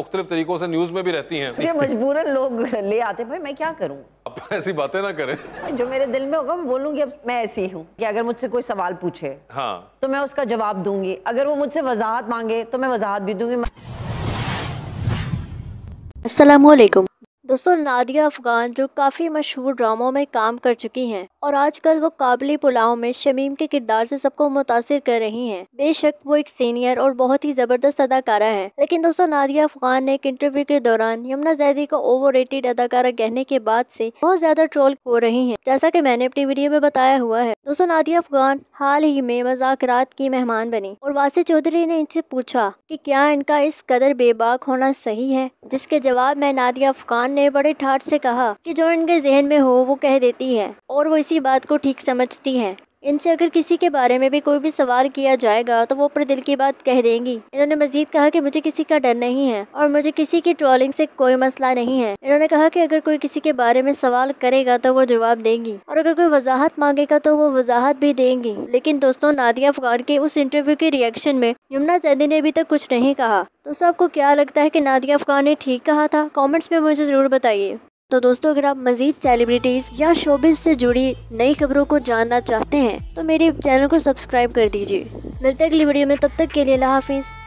मुख्तलिफ तरीकों से न्यूज में भी रहती हैं मुझे मजबूरन लोग ले आते भाई मैं क्या करूं आप ऐसी बातें ना करें जो मेरे दिल में होगा मैं बोलूंगी अब मैं ऐसी हूं कि अगर मुझसे कोई सवाल पूछे हाँ तो मैं उसका जवाब दूंगी अगर वो मुझसे वजाहत मांगे तो मैं वजाहत भी दूंगी असलम दोस्तों नादिया अफ़गान जो काफ़ी मशहूर ड्रामों में काम कर चुकी हैं और आजकल वो काबली पुलाव में शमीम के किरदार से सबको मुतासर कर रही हैं बेशक वो एक सीनियर और बहुत ही ज़बरदस्त अदाकारा है लेकिन दोस्तों नादिया अफ़गान ने एक इंटरव्यू के दौरान यमुना जैदी को ओवर अदाकारा कहने के बाद से बहुत ज़्यादा ट्रोल हो रही है जैसा की मैंने अपनी वीडियो में बताया हुआ है दोस्तों नादिया अफ़गान हाल ही में मजाक की मेहमान बनी और वासी चौधरी ने इनसे पूछा की क्या इनका इस कदर बेबाक होना सही है जिसके जवाब में नादिया अफ़गान ने बड़े ठाट से कहा कि जो इनके जहन में हो वो कह देती हैं और वो इसी बात को ठीक समझती हैं इनसे अगर किसी के बारे में भी कोई भी सवाल किया जाएगा तो वो अपने दिल की बात कह देंगी इन्होंने मजीद कहा कि मुझे किसी का डर नहीं है और मुझे किसी की ट्रोलिंग से कोई मसला नहीं है इन्होंने कहा कि अगर कोई किसी के बारे में सवाल करेगा तो वो जवाब देंगी और अगर कोई वजाहत मांगेगा तो वो वजाहत भी देंगी लेकिन दोस्तों नादिया अफगान के उस इंटरव्यू के रिएक्शन में यमुना जैदी ने अभी तक कुछ नहीं कहा दोस्तों आपको क्या लगता है कि नादिया अफगान ने ठीक कहा था कॉमेंट्स में मुझे ज़रूर बताइए तो दोस्तों अगर आप मजीद सेलिब्रिटीज या शोबिस से जुड़ी नई खबरों को जानना चाहते हैं तो मेरे चैनल को सब्सक्राइब कर दीजिए मिलते अगली वीडियो में तब तक के लिए अल्लाह हाफिज़